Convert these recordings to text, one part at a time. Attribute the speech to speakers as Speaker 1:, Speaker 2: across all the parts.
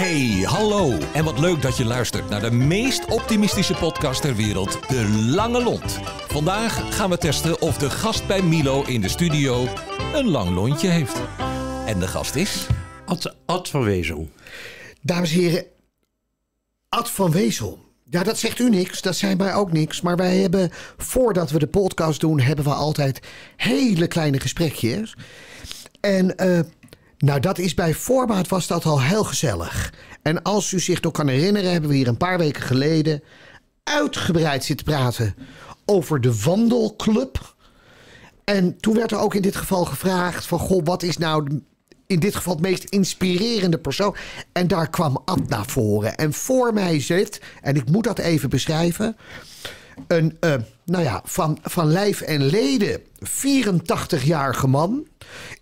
Speaker 1: Hey, hallo. En wat leuk dat je luistert naar de meest optimistische podcast ter wereld, De Lange Lont. Vandaag gaan we testen of de gast bij Milo in de studio een lang lontje heeft.
Speaker 2: En de gast is... Ad, van Wezel.
Speaker 1: Dames en heren, Ad van Wezel. Ja, dat zegt u niks. Dat zijn wij ook niks. Maar wij hebben, voordat we de podcast doen, hebben we altijd hele kleine gesprekjes. En uh, nou, dat is bij voorbaat was dat al heel gezellig. En als u zich nog kan herinneren, hebben we hier een paar weken geleden uitgebreid zitten praten over de wandelclub. En toen werd er ook in dit geval gevraagd van, goh, wat is nou in dit geval het meest inspirerende persoon? En daar kwam Ad naar voren. En voor mij zit, en ik moet dat even beschrijven, een, eh, nou ja, van, van lijf en leden 84-jarige man.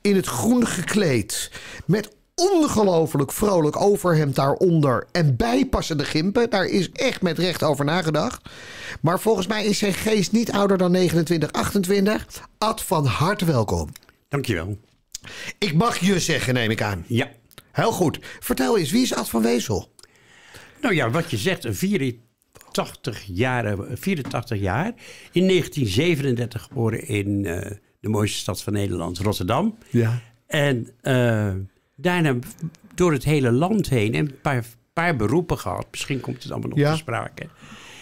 Speaker 1: In het groen gekleed. Met ongelooflijk vrolijk overhemd daaronder. En bijpassende gimpen. Daar is echt met recht over nagedacht. Maar volgens mij is zijn geest niet ouder dan 29, 28. Ad, van harte welkom. Dankjewel. Ik mag je
Speaker 2: zeggen, neem ik aan. Ja. Heel goed. Vertel eens, wie is Ad van Wezel? Nou ja, wat je zegt, een 80 jaar, 84 jaar. In 1937 geboren in eh, de mooiste stad van Nederland, Rotterdam. Ja. En eh, daarna door het hele land heen en een paar, beroepen gehad. Misschien komt het allemaal nog ja. te sprake.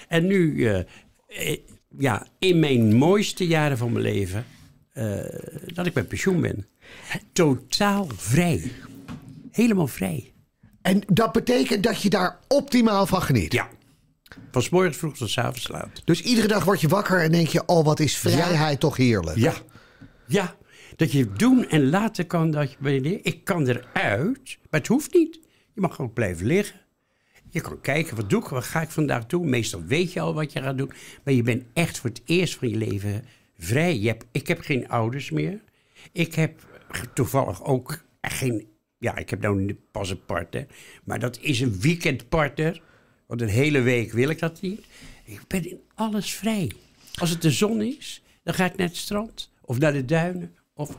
Speaker 2: En nu, eh, ja, in mijn mooiste jaren van mijn leven, dat ik met pensioen ben. Totaal vrij. Helemaal vrij. En dat betekent dat je daar optimaal van geniet. Ja, van s morgens vroeg tot s avonds laat. Dus iedere dag word je wakker en denk je: oh, wat is vrijheid toch heerlijk? Ja. Ja. Dat je doen en laten kan dat je. Ik kan eruit, maar het hoeft niet. Je mag gewoon blijven liggen. Je kan kijken, wat doe ik, wat ga ik vandaag doen? Meestal weet je al wat je gaat doen. Maar je bent echt voor het eerst van je leven vrij. Je hebt, ik heb geen ouders meer. Ik heb toevallig ook geen... Ja, ik heb nou pas een partner. Maar dat is een weekendpartner. Want een hele week wil ik dat niet. Ik ben in alles vrij. Als het de zon is, dan ga ik naar het strand of naar de duinen. Of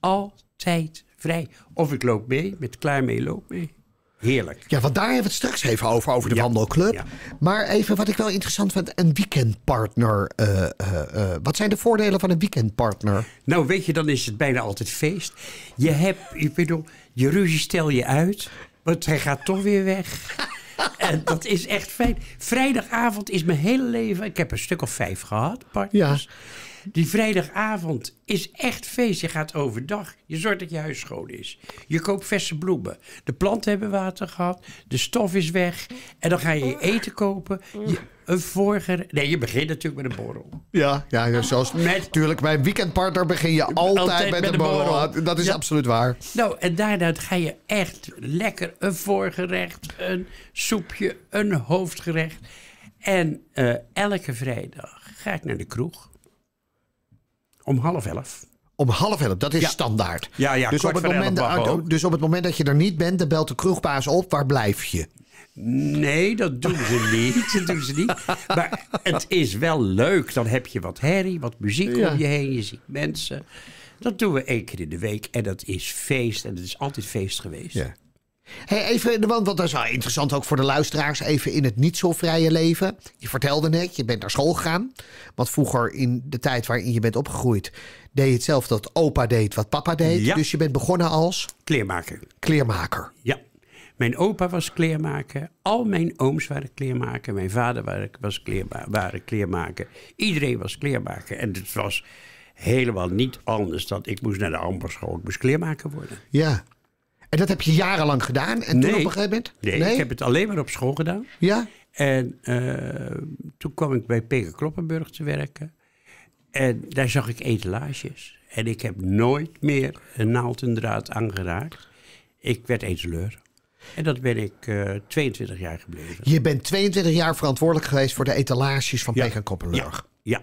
Speaker 2: altijd vrij. Of ik loop mee, met klaar mee loop mee. Heerlijk. Ja, want daar hebben we het straks even over, over de
Speaker 1: wandelclub. Maar even wat ik wel interessant vind, een weekendpartner. Eh, eh, eh, wat
Speaker 2: zijn de voordelen van een weekendpartner? Nou, weet je, dan is het bijna altijd feest. Je hebt, ik bedoel, je ruzie stel je uit, want hij gaat toch weer weg en dat is echt fijn. Vrijdagavond is mijn hele leven. Ik heb een stuk of vijf gehad, partners. Ja. Die vrijdagavond is echt feest. Je gaat overdag. Je zorgt dat je huis schoon is. Je koopt verse bloemen. De planten hebben water gehad. De stof is weg. En dan ga je eten kopen. Je, een vorige. Nee, je begint natuurlijk met een borrel.
Speaker 1: Ja, ja, zoals. Met, natuurlijk. bij weekendpartner begin je altijd, altijd met, een borrel. Ah, dat is absoluut waar.
Speaker 2: Nou, en daarna ga je echt lekker een voorgerecht, een soepje, een hoofdgerecht. En eh, elke vrijdag ga ik naar de kroeg om half elf. Om half elf, dat is standaard. Ja, ja, dus, op het moment dat, oh, dus op het moment dat je er niet bent, dan belt de kroegbaas op, waar blijf je? Nee, dat doen ze niet. Dat doen ze niet. Maar het is wel leuk. Dan heb je wat herrie, wat muziek om je heen. Je ziet mensen. Dat doen we één keer in de week. En dat is feest. En het is altijd feest geweest. Ja.
Speaker 1: Hey, even, want dat is wel interessant ook voor de luisteraars, even in het niet zo vrije leven. Je vertelde net, je bent naar school gegaan. Want vroeger in de tijd waarin je bent opgegroeid, deed je hetzelfde dat opa deed wat papa deed. Ja. Dus je bent begonnen als?
Speaker 2: Kleermaker. Kleermaker. Ja. Mijn opa was kleermaker, al mijn ooms waren kleermaker, mijn vader was kleerma waren kleermaker. Iedereen was kleermaker en het was helemaal niet anders dan ik moest naar de ambasschool, ik moest kleermaker worden. Ja. En dat heb je jarenlang gedaan? En nee, toen op een gegeven moment? Nee, ik heb het alleen maar op school gedaan. Ja? En eh, toen kwam ik bij Peter Kloppenburg te werken. En daar zag ik etalages. En ik heb nooit meer een naald en draad aangeraakt. Ik werd etaleur. En dat ben ik uh, eh, 22 jaar gebleven. Je bent
Speaker 1: 22 jaar verantwoordelijk geweest voor de etalages van ja. Peter Kloppenburg.
Speaker 2: Ja. ja.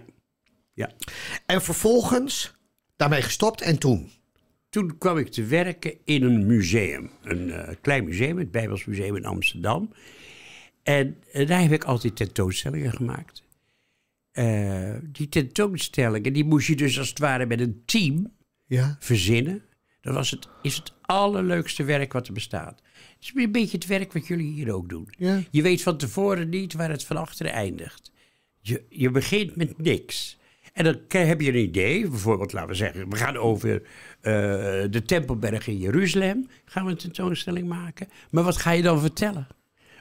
Speaker 2: ja. En vervolgens daarmee gestopt en toen? toen kwam ik te werken in een museum. Een eh, klein museum, het Bijbels Museum in Amsterdam. En eh, daar heb ik altijd tentoonstellingen gemaakt. Eh, die tentoonstellingen, die moest je dus als het ware met een team ja. verzinnen. Dat was het, is het allerleukste werk wat er bestaat. Het is een beetje het werk wat jullie hier ook doen. Je weet van tevoren niet waar het van achteren eindigt. Je, je begint met niks. En dan heb je een idee, bijvoorbeeld laten we zeggen, we gaan over eh, de Tempelberg in Jeruzalem, gaan we een tentoonstelling maken. Maar wat ga je dan vertellen?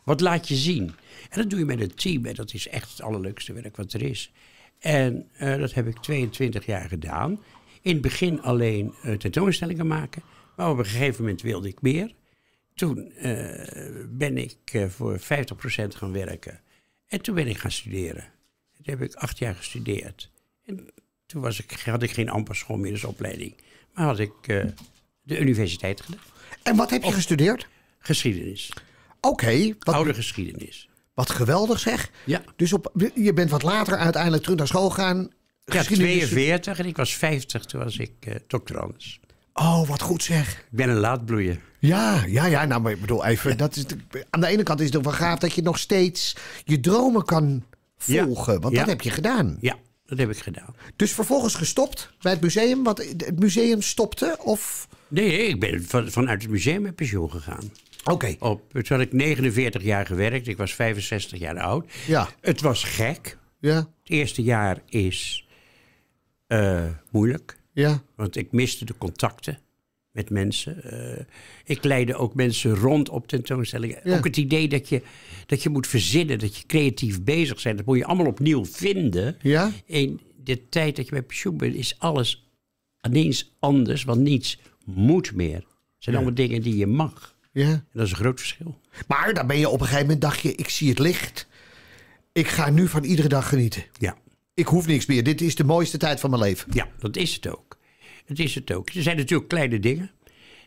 Speaker 2: Wat laat je zien? En dat doe je met een team en dat is echt het allerleukste werk wat er is. En eh, dat heb ik 22 jaar gedaan. In het begin alleen eh, tentoonstellingen maken, maar op een gegeven moment wilde ik meer. Toen ben ik voor 50% gaan werken en toen ben ik gaan studeren. Toen heb ik acht jaar gestudeerd. En toen was had ik geen amper schoolmiddelsopleiding. Maar had ik eh, de universiteit gedaan. En wat heb je gestudeerd? Geschiedenis. Oké. Okay, Oude geschiedenis. Wat geweldig zeg.
Speaker 1: Ja. Dus op, je bent wat later uiteindelijk terug naar school gegaan. Ja, 42
Speaker 2: en ik was 50 toen was ik uh, eh, doctorandus. Oh, wat goed zeg. Ik ben een laatbloeier. Ja, ja, ja. Nou, maar ik bedoel even. Dat is, aan de ene kant is het wel gaaf dat je nog steeds
Speaker 1: je dromen kan volgen. Want dat heb je gedaan.
Speaker 2: Ja. Dat heb ik gedaan.
Speaker 1: Dus vervolgens gestopt bij het museum? Want het museum stopte? Of?
Speaker 2: Nee, ik ben vanuit het museum met pensioen gegaan. Oké. Op, Toen had ik 49 jaar gewerkt. Ik was 65 jaar oud. Ja. Het was gek. Ja. Het eerste jaar is eh, moeilijk. Ja. Want ik miste de contacten met mensen. Eh, ik leidde ook mensen rond op tentoonstellingen. Ook het idee dat je, dat je moet verzinnen, dat je creatief bezig bent. Dat moet je allemaal opnieuw vinden. Ja? In de tijd dat je bij pensioen bent, is alles ineens anders, want niets moet meer. Het zijn allemaal dingen die je mag. Ja. dat is een groot verschil. Maar dan ben je op een gegeven moment, dacht je, ik zie het
Speaker 1: licht. Ik ga nu van iedere dag genieten.
Speaker 2: Ja. Ik hoef niks meer. Dit is de mooiste tijd van mijn leven. Ja, dat is het ook. Het is het ook. Er zijn natuurlijk kleine dingen.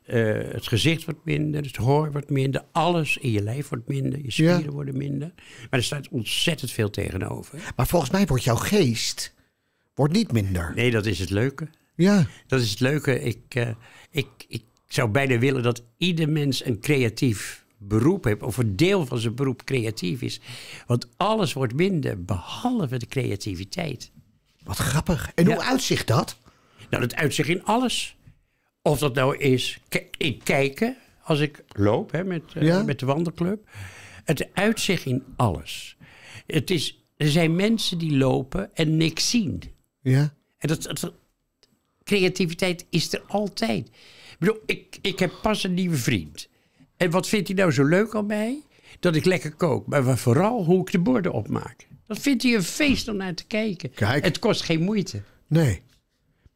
Speaker 2: Eh, het gezicht wordt minder, het hoor wordt minder, alles in je lijf wordt minder, je spieren worden minder. Maar er staat ontzettend veel tegenover. Maar volgens mij wordt jouw geest wordt niet minder. Nee, dat is het leuke. Ja. Dat is het leuke. Ik, eh, ik, ik zou bijna willen dat ieder mens een creatief beroep heeft, of een deel van zijn beroep creatief is. Want alles wordt minder, behalve de creativiteit. Wat grappig. En hoe uitzicht dat? Nou, dat uitzicht in alles. Of dat nou is in kijken, als ik loop hè, met, eh, met de wandelclub. Het uitzicht in alles. Het is, er zijn mensen die lopen en niks zien. Ja. En dat, dat creativiteit is er altijd. Ik bedoel, ik, ik heb pas een nieuwe vriend. En wat vindt hij nou zo leuk aan mij? Dat ik lekker kook, maar vooral hoe ik de borden opmaak. Dat vindt hij een feest om naar te kijken. Kijk. Het kost geen moeite.
Speaker 1: Nee.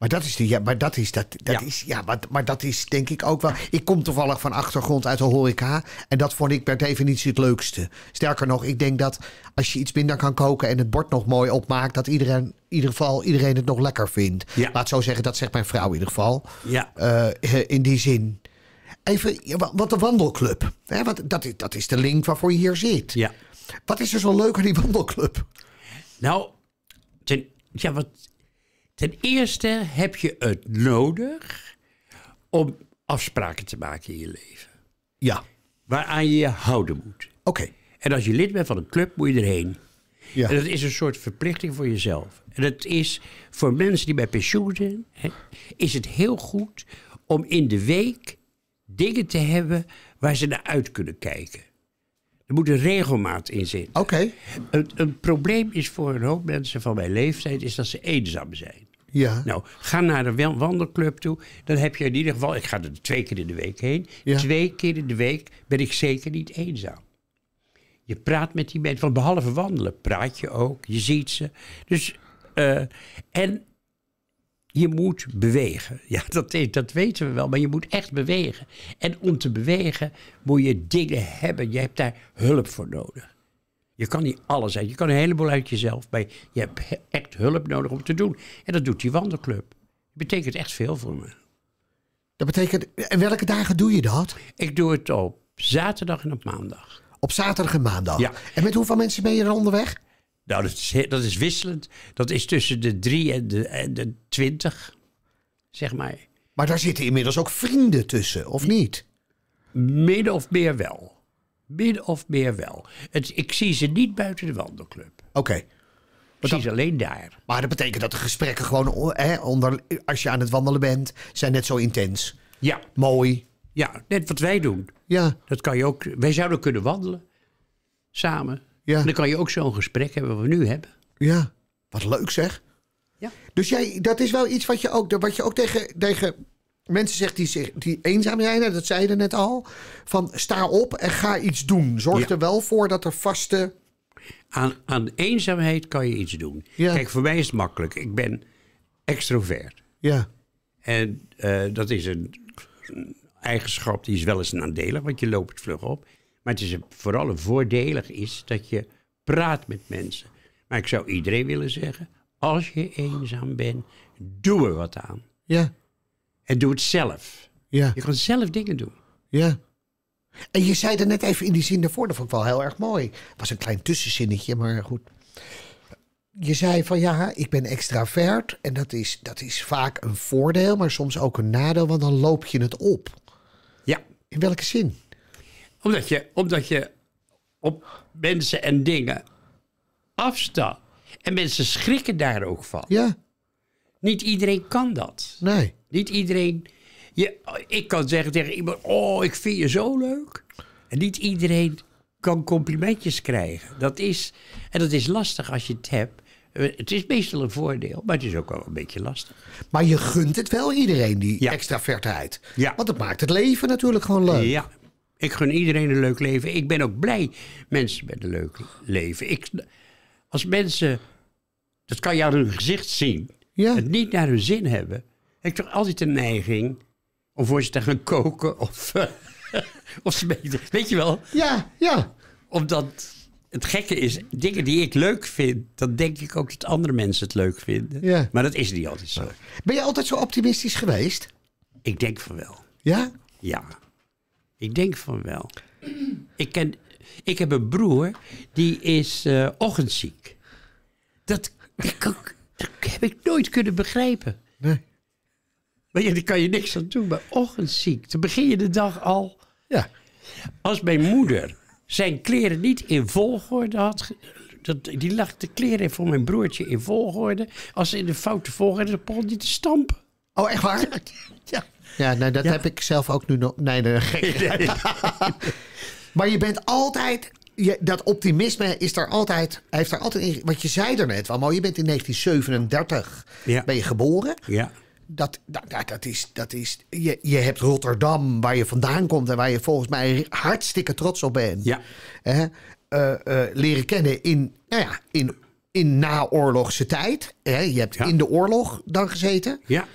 Speaker 1: Maar dat is, die, ja, maar dat is, dat, dat is, ja, maar, maar dat is denk ik ook wel. Ik kom toevallig van achtergrond uit de horeca. En dat vond ik per definitie het leukste. Sterker nog, ik denk dat als je iets minder kan koken en het bord nog mooi opmaakt, dat iedereen, in ieder geval iedereen het nog lekker vindt. Laat zo zeggen, dat zegt mijn vrouw in ieder geval. Ja. Eh, in die zin. Even, wat de wandelclub. Hè, dat, is, dat is de link waarvoor je hier zit. Ja. Wat
Speaker 2: is er zo leuk aan die wandelclub? Nou, ten, ja, wat Ten eerste heb je het nodig om afspraken te maken in je leven. Ja. Waaraan je je houden moet. Oké. En als je lid bent van een club, moet je erheen. Ja. En dat is een soort verplichting voor jezelf. En dat is voor mensen die bij pensioen zijn, hè, is het heel goed om in de week dingen te hebben waar ze naar uit kunnen kijken. Er moet een regelmaat in zitten. Oké. Een, een, probleem is voor een hoop mensen van mijn leeftijd is dat ze eenzaam zijn. Ja. Nou, ga naar een wandelclub toe. Dan heb je in ieder geval, ik ga er twee keer in de week heen. Twee keer in de week ben ik zeker niet eenzaam. Je praat met die mensen, want behalve wandelen praat je ook, je ziet ze. Dus, eh, en je moet bewegen. Ja, dat, dat weten we wel, maar je moet echt bewegen. En om te bewegen moet je dingen hebben. Je hebt daar hulp voor nodig. Je kan niet alles zijn. Je kan een heleboel uit jezelf. Maar je hebt echt hulp nodig om te doen. En dat doet die wandelclub. Dat betekent echt veel voor me. Dat betekent. En welke dagen doe je dat? Ik doe het op zaterdag en op maandag. Op zaterdag en maandag? Ja. En met hoeveel mensen ben je er onderweg? Nou, dat is, dat is wisselend. Dat is tussen de drie en de, en de twintig, zeg maar. Maar daar zitten inmiddels ook vrienden tussen, of niet? Min of meer wel. Min of meer wel. Het, ik zie ze niet buiten de wandelclub. Oké. Okay. Precies, alleen daar. Maar dat betekent dat de gesprekken gewoon,
Speaker 1: hè, onder, als je aan het wandelen bent, zijn net zo intens. Ja. Mooi. Ja,
Speaker 2: net wat wij doen. Ja. Dat kan je ook. Wij zouden kunnen wandelen. Samen. Ja. Dan kan je ook zo'n gesprek hebben wat we nu hebben. Ja, wat leuk zeg. Ja. Dus jij,
Speaker 1: dat is wel iets wat je ook, wat je ook tegen, tegen mensen zegt die, die eenzaam zijn. Dat zei je net al. Van sta op en ga iets doen. Zorg er wel voor dat er vaste...
Speaker 2: Aan, aan eenzaamheid kan je iets doen. Ja. Kijk, voor mij is het makkelijk. Ik ben extrovert. Ja. En eh, dat is een eigenschap die is wel eens nadelig, want je loopt het vlug op. Maar het is vooral een voordelig is dat je praat met mensen. Maar ik zou iedereen willen zeggen, als je eenzaam bent, doe er wat aan. Ja. En doe het zelf.
Speaker 1: Ja. Je kan zelf dingen doen. Ja. En je zei er net even in die zin daarvoor, dat vond ik wel heel erg mooi. Het was een klein tussenzinnetje, maar goed. Je zei van ja, ik ben extravert en dat is, dat is vaak een voordeel, maar soms ook een nadeel, want dan loop je het op. Ja.
Speaker 2: In welke zin? Omdat je, omdat je op mensen en dingen afstapt. En mensen schrikken daar ook van. Ja. Niet iedereen kan dat. Nee. Niet iedereen. Je, ik kan zeggen tegen iemand: Oh, ik vind je zo leuk. En niet iedereen kan complimentjes krijgen. Dat is, en dat is lastig als je het hebt. Het is meestal een voordeel, maar het is ook wel een beetje lastig. Maar je gunt het wel iedereen, die extravertheid. Ja. Want het maakt het leven natuurlijk gewoon leuk. Ja, ik gun iedereen een leuk leven. Ik ben ook blij mensen met een leuk leven. Ik, als mensen, dat kan je aan hun gezicht zien, het niet naar hun zin hebben. heb Ik toch altijd de neiging om voor ze te gaan koken of, eh, of smeten. Weet je wel? Ja, ja. Omdat het gekke is, dingen die ik leuk vind, dan denk ik ook dat andere mensen het leuk vinden. Ja. Maar dat is niet altijd zo. Ben je altijd zo optimistisch geweest? Ik denk van wel. Ja? Ja. Ik denk van wel. Ik, ken, ik heb een broer, die is uh, ochtendziek. Dat, heb ik nooit kunnen begrijpen. Nee. Maar ja, daar kan je niks aan doen. Maar ochtendziek, dan begin je de dag al. Ja. Als mijn moeder zijn kleren niet in volgorde had. Dat, die lag de kleren voor mijn broertje in volgorde. Als ze in de foute volgorde, dan begon te stampen. Oh, echt waar?
Speaker 1: Ja. Ja, nou, dat heb ik zelf ook nu nog. Nee, nee, gek. maar je bent altijd. Je, dat optimisme is daar altijd, heeft daar altijd in. Want je zei er net wel maar je bent in 1937 ben je geboren. Ja. Dat, dat, dat, is, dat is, je, je hebt Rotterdam, waar je vandaan komt en waar je volgens mij hartstikke trots op bent. Ja. Hè? Eh, eh, leren kennen in, nou ja, in, in naoorlogse tijd. Hè? Je hebt in de oorlog dan gezeten.
Speaker 2: Ja.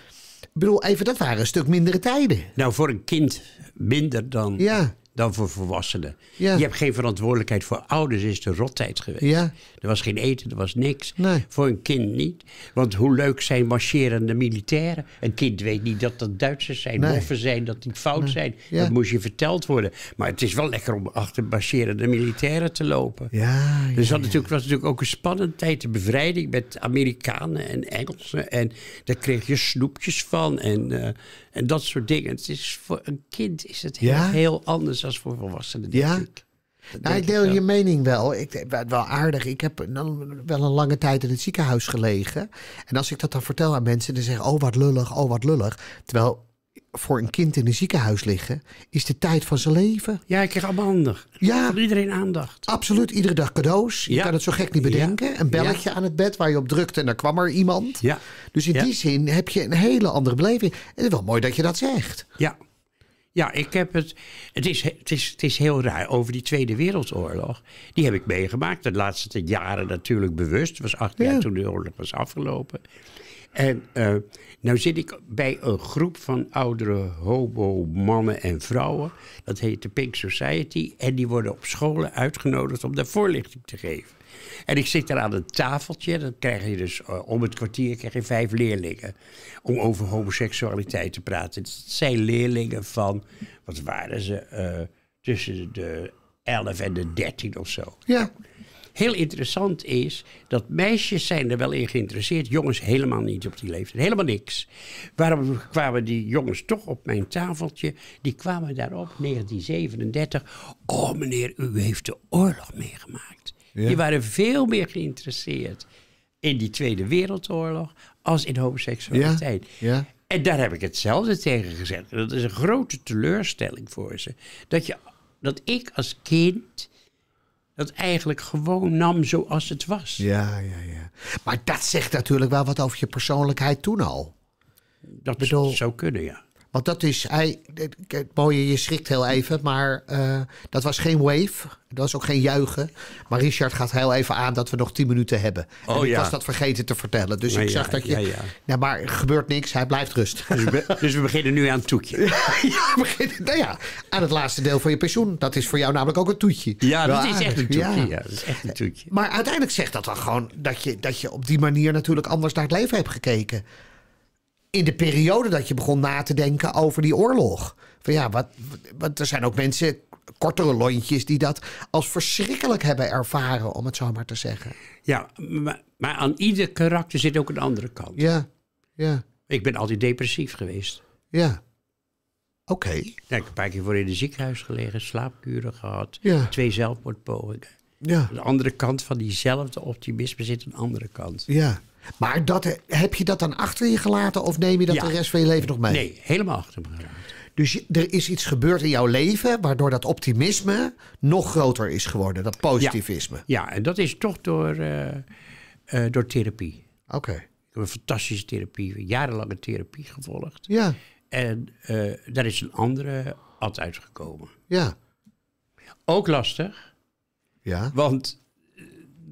Speaker 2: Ik bedoel, even, dat waren een stuk mindere tijden. Nou, voor een kind minder dan. Ja dan voor volwassenen. Je hebt geen verantwoordelijkheid voor ouders, is de rottijd geweest. Er was geen eten, er was niks. Voor een kind niet. Want hoe leuk zijn marcherende militairen? Een kind weet niet dat dat Duitsers zijn, nee. zijn, dat die fout zijn. Dat moest je verteld worden. Maar het is wel lekker om achter marcherende militairen te lopen. Ja, dus dat natuurlijk, was natuurlijk ook een spannende tijd, de bevrijding met Amerikanen en Engelsen. En daar kreeg je snoepjes van en, eh, en dat soort dingen. Het is, voor een kind is het heel, heel anders als voor volwassenen, denk ja? ik. nou, ik deel je
Speaker 1: mening wel. Ik, eh, wel aardig. Ik heb wel een lange tijd in het ziekenhuis gelegen. En als ik dat dan vertel aan mensen, dan zeggen: Oh, wat lullig, oh, wat lullig. Terwijl voor een kind in een ziekenhuis liggen, is de tijd van zijn leven. Ja, ik krijg allemaal handig. Ja.
Speaker 2: iedereen aandacht.
Speaker 1: Absoluut, iedere dag cadeaus. Je kan het zo gek niet bedenken. Een belletje aan het bed waar je op drukte en dan kwam er iemand. Ja. Dus in die zin heb je een hele andere beleving. En het is wel mooi dat je dat zegt.
Speaker 2: Ja. Ja, ik heb het. Het is, het, is, het is heel raar. Over die Tweede Wereldoorlog. Die heb ik meegemaakt. De laatste jaren natuurlijk bewust. Het was acht jaar toen de oorlog was afgelopen. En uh, nou zit ik bij een groep van oudere hobo-mannen en vrouwen. Dat heet de Pink Society. En die worden op scholen uitgenodigd om daar voorlichting te geven. En ik zit daar aan een tafeltje. Dan krijg je dus eh, om het kwartier krijg je vijf leerlingen. Om over homoseksualiteit te praten. Het dus zijn leerlingen van, wat waren ze? Eh, tussen de 11 en de 13 of zo. Ja. Heel interessant is dat meisjes zijn er wel in geïnteresseerd. Jongens helemaal niet op die leeftijd. Helemaal niks. Waarom kwamen die jongens toch op mijn tafeltje? Die kwamen daarop, 1937. Oh meneer, u heeft de oorlog meegemaakt. Ja. Die waren veel meer geïnteresseerd in die Tweede Wereldoorlog als in homoseksualiteit. Ja. ja. En daar heb ik hetzelfde tegen gezegd. Dat is een grote teleurstelling voor ze. Dat, je, dat ik als kind dat eigenlijk gewoon nam zoals het was.
Speaker 1: Ja, ja, ja.
Speaker 2: Maar dat zegt natuurlijk wel wat over je persoonlijkheid toen
Speaker 1: al. Dat bedoel... zou kunnen, ja. Want dat is, hij, het mooie, je schrikt heel even, maar eh, dat was geen wave. Dat was ook geen juichen. Maar Richard gaat heel even aan dat we nog tien minuten hebben. Oh, en ik was dat vergeten te vertellen. Dus ik zag dat je... Ja, nou, maar er gebeurt niks, hij blijft rust. Dus, we, dus we beginnen nu aan het toetje. ja, beginnen, nou ja, aan het laatste deel van je pensioen. Dat is voor jou namelijk ook een toetje. Ja, dat is echt een toetje. Ja. dat is
Speaker 2: echt een toetje.
Speaker 1: Maar uiteindelijk zegt dat dan gewoon dat je, dat je op die manier natuurlijk anders naar het leven hebt gekeken in de periode dat je begon na te denken over die oorlog. Van ja, wat, er zijn ook mensen, kortere lontjes, die dat als verschrikkelijk hebben ervaren, om het zo maar te zeggen.
Speaker 2: Ja, maar, aan ieder karakter zit ook een andere kant. Ja, ja. Ik ben altijd depressief geweest. Ja. Oké. Okay. Ik heb een paar keer voor in het ziekenhuis gelegen, slaapkuren gehad, twee zelfmoordpogingen. Ja. De andere kant van diezelfde optimisme zit een andere kant. Ja. Maar dat, eh, heb je dat dan achter je
Speaker 1: gelaten of neem je dat de rest van je leven nog mee? Nee, helemaal achter me gelaten. Dus er is iets gebeurd in jouw leven waardoor dat optimisme nog groter is geworden, dat positivisme.
Speaker 2: Ja, en dat is toch door, eh, eh, door therapie. Oké. Ik heb een fantastische therapie, jarenlange therapie gevolgd. Ja. En daar is een andere altijd uitgekomen. Ja. Ook lastig. Ja. Want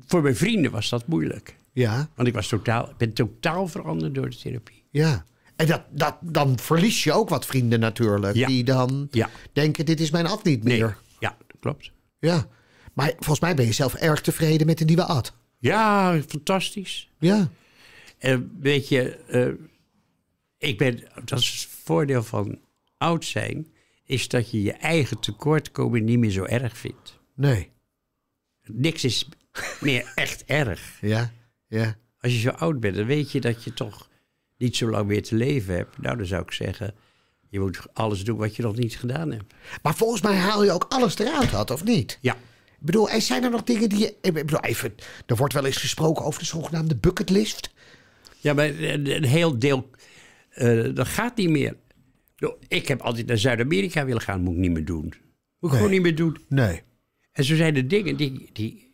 Speaker 2: voor mijn vrienden was dat moeilijk. Ja. Want ik was totaal, ben totaal veranderd door de therapie. Ja. En dat, dat, dan verlies je ook wat vrienden natuurlijk. Die dan
Speaker 1: denken, dit is mijn ad niet meer.
Speaker 2: Ja, klopt.
Speaker 1: Ja. Maar volgens mij ben je zelf erg tevreden met de nieuwe ad.
Speaker 2: Ja, fantastisch. Ja. En weet je, eh, ik ben, dat is het voordeel van oud zijn, is dat je je eigen tekortkomen niet meer zo erg vindt. Nee. Niks is meer echt erg. Ja, ja. Als je zo oud bent, dan weet je dat je toch niet zo lang meer te leven hebt. Nou, dan zou ik zeggen, je moet alles doen wat je nog niet gedaan hebt. Maar volgens mij haal je ook alles eruit had, of niet? Ja. Ik bedoel, zijn er nog dingen die je... Ik bedoel, even, er wordt wel eens gesproken over de zogenaamde bucketlist. Ja, maar een heel deel, eh, dat gaat niet meer. Ik heb altijd naar Zuid-Amerika willen gaan, moet ik niet meer doen. Moet ik gewoon niet meer doen. Nee. En zo zijn er dingen die, die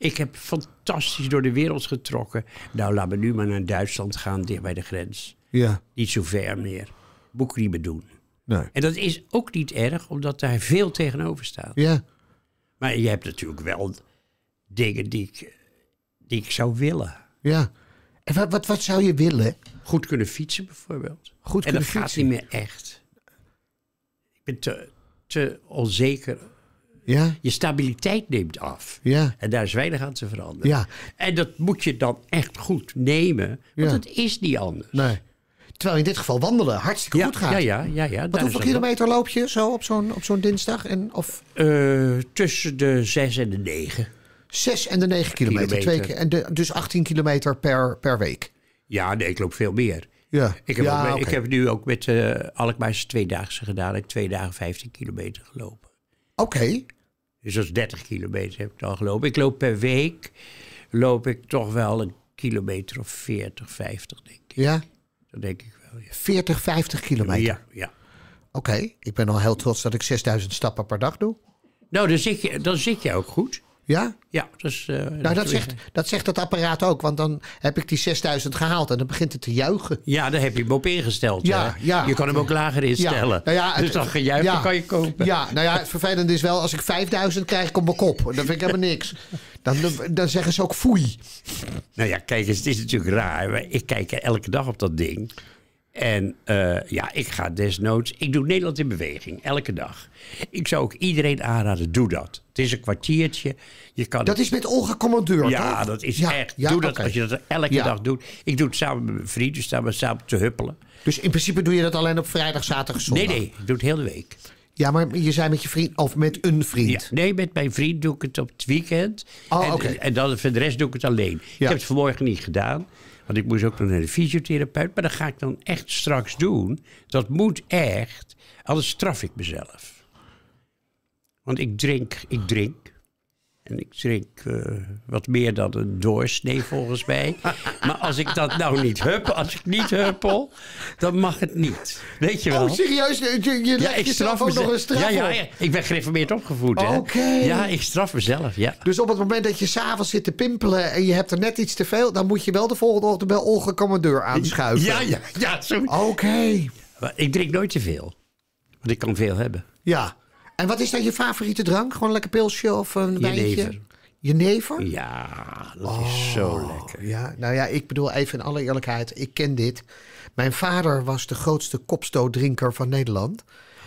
Speaker 2: ik heb fantastisch door de wereld getrokken. Nou, laten we nu maar naar Duitsland gaan, dicht bij de grens. Ja. Niet zo ver meer. Boekriemen doen. Nee. En dat is ook niet erg, omdat daar veel tegenover staat. Ja. Maar je hebt natuurlijk wel dingen die ik, die ik zou willen. Ja. En wat, wat, zou je willen? Goed kunnen fietsen bijvoorbeeld. Goed kunnen fietsen. en dat gaat niet meer echt. Ik ben te, te onzeker ja. Je stabiliteit neemt af. Ja. En daar is weinig aan te veranderen. Ja. En dat moet je dan echt goed nemen, want het is niet anders. Nee. Terwijl in dit geval wandelen hartstikke goed gaat. Ja, ja, ja. ja Wat hoeveel kilometer loop je zo op zo'n op zo'n dinsdag? En, of? Eh, tussen de 6 en de 9.
Speaker 1: Zes en de 9 kilometer. Twee keer, en dus 18 kilometer per, per week.
Speaker 2: Ja, nee, ik loop veel meer. Ja. Ik, heb ook, ik heb nu ook met uh, eh, Alkmaarse tweedaagse gedaan. Ik heb twee dagen 15 kilometer gelopen. Oké. Dus dat is 30 kilometer heb ik al gelopen. Ik loop per week loop ik toch wel een kilometer of 40, 50, denk ik. Ja? Dat denk
Speaker 1: ik wel, 40, 50 kilometer? Ja, ja. Oké, ik ben al heel trots dat ik 6000 stappen per dag
Speaker 2: doe. Nou, dan zit je, dan zit je ook goed.
Speaker 1: Ja? Ja, dus... Eh, nou, dat, zegt, dat zegt dat apparaat ook, want dan heb ik die 6000 gehaald en dan begint het te juichen.
Speaker 2: Ja, daar heb je hem op ingesteld. Ja, ja. Je kan hem ook lager instellen. Nou ja, dus dan gejuichen ja, kan je kopen.
Speaker 1: Ja, nou ja, het vervelende is wel, als ik 5000 krijg ik op mijn kop. Dat vind ik helemaal niks. Dan, dan zeggen ze ook foei.
Speaker 2: Nou ja, kijk eens, het is natuurlijk raar. Ik kijk elke dag op dat ding. En eh, ja, ik ga desnoods. Ik doe Nederland in beweging, elke dag. Ik zou ook iedereen aanraden, doe dat. Het is een kwartiertje. Je kan dat is met Olga Commandeur. Ja, dat is echt. doe dat als je dat elke dag doet. Ik doe het samen met mijn vrienden, dus we samen te huppelen. Dus in principe doe je dat alleen op vrijdag, zaterdag, zondag? Nee, nee, ik doe het heel de week. Ja, maar je zei met je vriend of met een vriend. nee, met mijn vriend doe ik het op het weekend. Oh, oké. en dan voor de rest doe ik het alleen. Ik heb het vanmorgen niet gedaan. Want ik moest ook naar de fysiotherapeut. Maar dat ga ik dan echt straks doen. Dat moet echt. Anders straf ik mezelf. Want ik drink, ik drink ik drink eh, wat meer dan een doorsnee volgens mij. maar als ik dat nou niet hup, als ik niet huppel, dan mag het niet. Weet je oh, wel? Oh, serieus?
Speaker 1: Je, je ja, ik straf ook nog een straf ja, ja, ja,
Speaker 2: ik ben gereformeerd opgevoed. Oké. Ja, ik straf mezelf, ja.
Speaker 1: Dus op het moment dat je s'avonds zit te pimpelen en je hebt er net iets te veel... dan moet je wel de volgende ochtend bij Olga Commandeur aanschuiven. Ja, ja,
Speaker 2: ja. Oké. Ik drink nooit te veel. Want ik kan veel hebben.
Speaker 1: Ja. En wat is dan je favoriete drank? Gewoon een lekker pilsje of een Jenever. wijntje? Jenever? Ja, dat is oh, zo lekker. Ja, nou ja, ik bedoel even in alle eerlijkheid, ik ken dit. Mijn vader was de grootste kopstootdrinker van Nederland.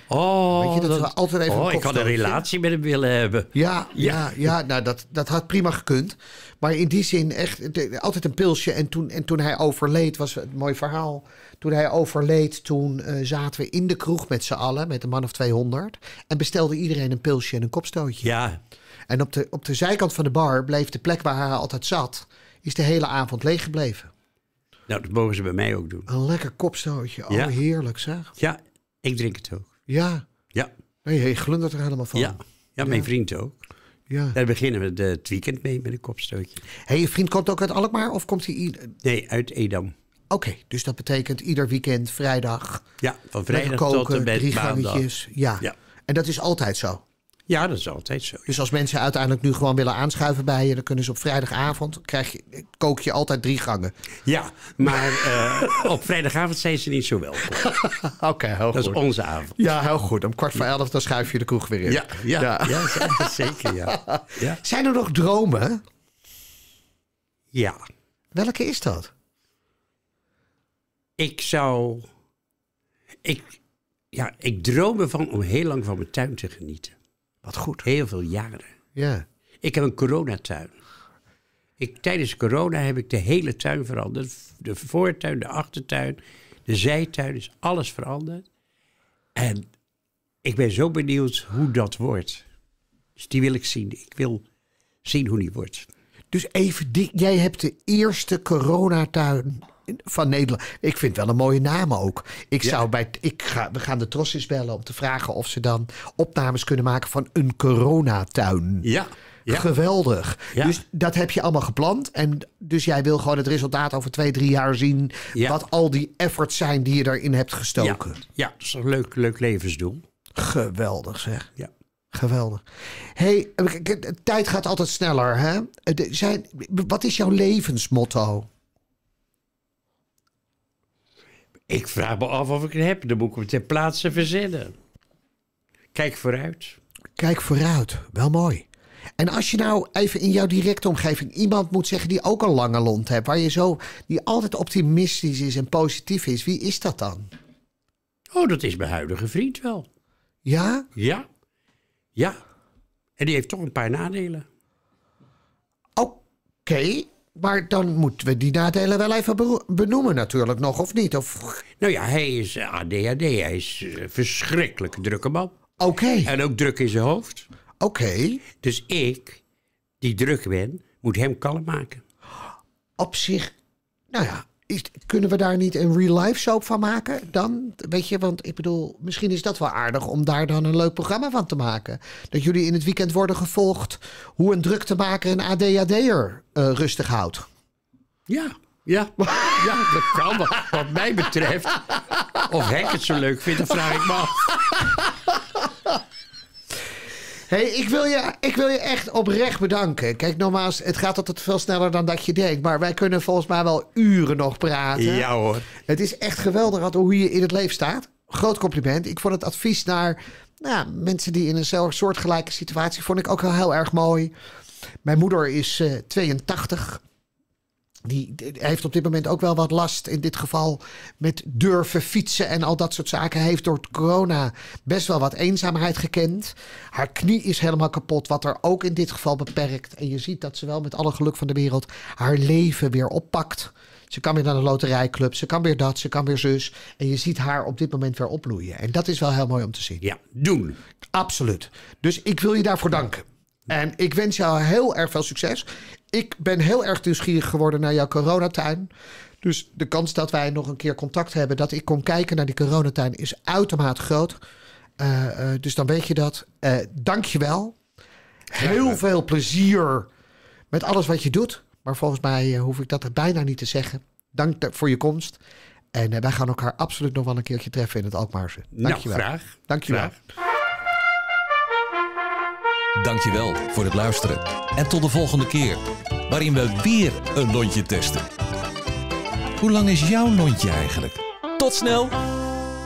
Speaker 1: Oh, Weet je, dat, we altijd even oh ik had een relatie
Speaker 2: met hem willen hebben. Ja, ja. ja,
Speaker 1: nou, dat, dat had prima gekund. Maar in die zin echt altijd een pilsje. En toen, en toen hij overleed, was het mooi verhaal. Toen hij overleed, toen eh, zaten we in de kroeg met z'n allen, met een man of 200. En bestelde iedereen een pilsje en een kopstootje. Ja. En op de, op de zijkant van de bar bleef de plek waar hij altijd zat, is de hele avond leeg gebleven.
Speaker 2: Nou, dat mogen ze bij mij ook doen.
Speaker 1: Een lekker kopstootje. Oh, heerlijk zeg.
Speaker 2: Ja, ik drink het ook. Ja. Ja. Nee, je
Speaker 1: glundert er allemaal van. Ja,
Speaker 2: ja mijn vriend ook. Ja. Daar beginnen we eh, het weekend mee met een kopstootje. Hey, je vriend komt ook uit Alkmaar of komt hij... Nee, uit Edam. Oké, dus dat betekent
Speaker 1: ieder weekend, vrijdag.
Speaker 2: Ja, van vrijdag koken, tot en met drie maandag. gangetjes.
Speaker 1: Ja. ja. en dat is altijd zo. Ja, dat is altijd zo. Dus als mensen uiteindelijk nu gewoon willen aanschuiven bij je, dan kunnen ze op vrijdagavond, krijg je, kook je altijd drie gangen.
Speaker 2: Ja, maar
Speaker 1: eh, op vrijdagavond
Speaker 2: zijn ze niet zo welkom. Oké, heel dat goed. Dat is onze avond.
Speaker 1: Ja, heel goed. Om kwart voor elf, dan schuif je de kroeg weer in. Ja, ja, zeker. Ja. ja. Zijn er nog dromen?
Speaker 2: Ja. Welke is dat? Ik zou. Ik, ja, ik droom ervan om heel lang van mijn tuin te genieten. Wat goed. Heel veel jaren. Ja. Ik heb een coronatuin. Ik, tijdens corona heb ik de hele tuin veranderd. De voortuin, de achtertuin, de zijtuin is alles veranderd. En ik ben zo benieuwd hoe dat wordt. Dus die wil ik zien. Ik wil zien hoe die wordt. Dus
Speaker 1: even, die, jij hebt de eerste coronatuin van Nederland. Ik vind wel een mooie naam ook. Ik zou bij, ik ga, we gaan de Trossers bellen om te vragen of ze dan opnames kunnen maken van een coronatuin. Ja. Geweldig. Ja. Dus dat heb je allemaal gepland. En dus jij wil gewoon het resultaat over twee, drie jaar zien. Wat al die efforts zijn die je daarin hebt gestoken.
Speaker 2: Ja, dat is een leuk, leuk levensdoel. Geweldig zeg.
Speaker 1: Ja. Geweldig. hey, eh, tijd gaat altijd sneller, hè? Eh, zijn, wat is jouw levensmotto?
Speaker 2: Ik vraag me af of ik het heb. Dan moet ik hem ter plaatse verzinnen. Kijk vooruit.
Speaker 1: Kijk vooruit. Wel mooi. En als je nou even in jouw directe omgeving iemand moet zeggen die ook een lange lont hebt, waar je zo, die altijd optimistisch is en positief is,
Speaker 2: wie is dat dan? Oh, dat is mijn huidige vriend wel. Ja? Ja. Ja. En die heeft toch een paar nadelen.
Speaker 1: Oké, maar dan moeten we die nadelen wel even benoemen natuurlijk nog, of niet? Of...
Speaker 2: Nou ja, hij is ADHD. Hij is een eh, verschrikkelijk drukke man. Oké. En ook druk in zijn hoofd. Oké. Dus ik, die druk ben, moet hem kalm maken. Op zich,
Speaker 1: nou ja, kunnen we daar niet een real life soap van maken dan? Weet je, want ik bedoel, misschien is dat wel aardig om daar dan een leuk programma van te maken. Dat jullie in het weekend worden gevolgd hoe een druk te maken een ADHD'er uh, eh, rustig houdt.
Speaker 2: Ja, ja, ja, dat kan wel. Wat mij betreft. Of Hek het zo leuk vindt, dan vraag ik me af
Speaker 1: ik, wil je, ik wil je echt oprecht bedanken. Kijk, nogmaals, het gaat altijd veel sneller dan dat je denkt. Maar wij kunnen volgens mij wel uren nog praten. Ja hoor. Het is echt geweldig hoe je in het leven staat. Groot compliment. Ik vond het advies naar nou, mensen die in een soortgelijke situatie... vond ik ook wel heel erg mooi. Mijn moeder is uh, eh, 82 die, heeft op dit moment ook wel wat last. In dit geval met durven fietsen en al dat soort zaken. heeft door corona best wel wat eenzaamheid gekend. Haar knie is helemaal kapot, wat er ook in dit geval beperkt. En je ziet dat ze wel met alle geluk van de wereld haar leven weer oppakt. Ze kan weer naar de loterijclub, ze kan weer dat, ze kan weer zus. En je ziet haar op dit moment weer opbloeien. En dat is wel heel mooi om te zien. Ja, doen. Absoluut. Dus ik wil je daarvoor danken. En ik wens jou heel erg veel succes ik ben heel erg nieuwsgierig geworden naar jouw coronatuin. Dus de kans dat wij nog een keer contact hebben, dat ik kom kijken naar die coronatuin, is uitermate groot. Eh, eh, dus dan weet je dat. Uh, Dank je wel. Heel veel plezier met alles wat je doet. Maar volgens mij hoef ik dat er bijna niet te zeggen. Dank voor je komst. En wij gaan elkaar absoluut nog wel een keertje treffen in het Alkmaarse. Dank nou, je wel. graag. Dank je wel. Dankjewel voor het luisteren. En tot de volgende keer, waarin we weer een lontje testen. Hoe lang is jouw lontje eigenlijk? Tot snel!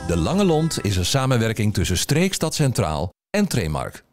Speaker 1: De Lange Lont is een samenwerking tussen Streekstad Centraal en Tremark.